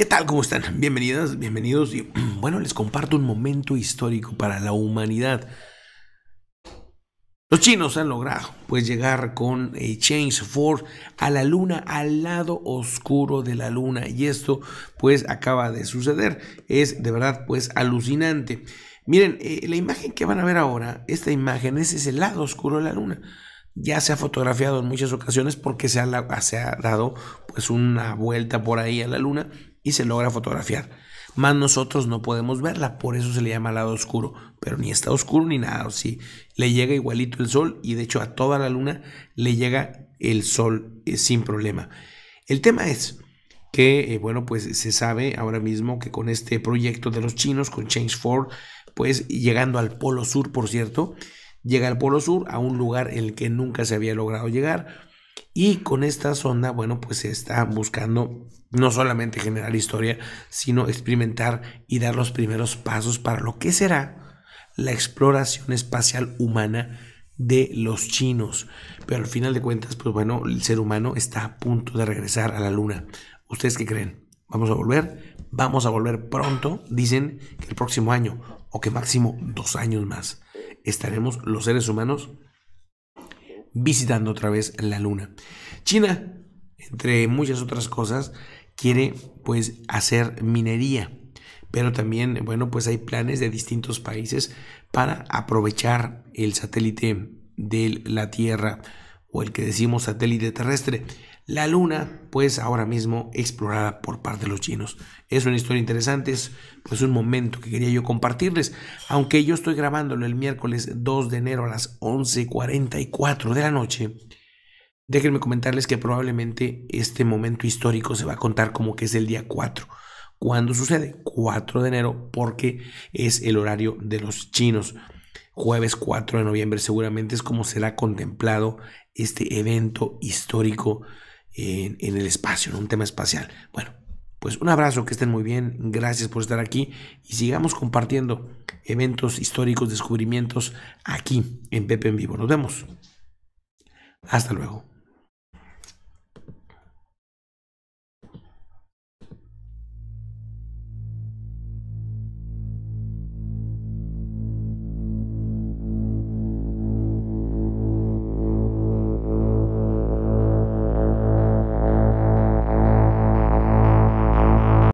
¿Qué tal? ¿Cómo están? Bienvenidas, bienvenidos. Y, bueno, les comparto un momento histórico para la humanidad. Los chinos han logrado pues llegar con Change eh, Force a la luna, al lado oscuro de la luna y esto pues acaba de suceder. Es de verdad pues alucinante. Miren, eh, la imagen que van a ver ahora, esta imagen, ese es el lado oscuro de la luna. Ya se ha fotografiado en muchas ocasiones porque se ha, se ha dado pues una vuelta por ahí a la luna y se logra fotografiar. Más nosotros no podemos verla, por eso se le llama lado oscuro, pero ni está oscuro ni nada, sí, le llega igualito el sol y de hecho a toda la luna le llega el sol eh, sin problema. El tema es que, eh, bueno, pues se sabe ahora mismo que con este proyecto de los chinos, con Change 4, pues llegando al Polo Sur, por cierto, llega al Polo Sur, a un lugar en el que nunca se había logrado llegar, y con esta sonda, bueno, pues se está buscando no solamente generar historia, sino experimentar y dar los primeros pasos para lo que será la exploración espacial humana de los chinos. Pero al final de cuentas, pues bueno, el ser humano está a punto de regresar a la Luna. ¿Ustedes qué creen? ¿Vamos a volver? Vamos a volver pronto. Dicen que el próximo año o que máximo dos años más estaremos los seres humanos visitando otra vez la luna. China, entre muchas otras cosas, quiere pues hacer minería, pero también, bueno, pues hay planes de distintos países para aprovechar el satélite de la Tierra o el que decimos satélite terrestre la luna, pues ahora mismo explorada por parte de los chinos. Es una historia interesante, es pues un momento que quería yo compartirles. Aunque yo estoy grabándolo el miércoles 2 de enero a las 11.44 de la noche, déjenme comentarles que probablemente este momento histórico se va a contar como que es el día 4. ¿Cuándo sucede? 4 de enero, porque es el horario de los chinos jueves 4 de noviembre seguramente es como será contemplado este evento histórico en, el espacio, en un tema espacial. Bueno, pues un abrazo, que estén muy bien, gracias por estar aquí y sigamos compartiendo eventos históricos, descubrimientos aquí en Pepe en Vivo. Nos vemos. Hasta luego.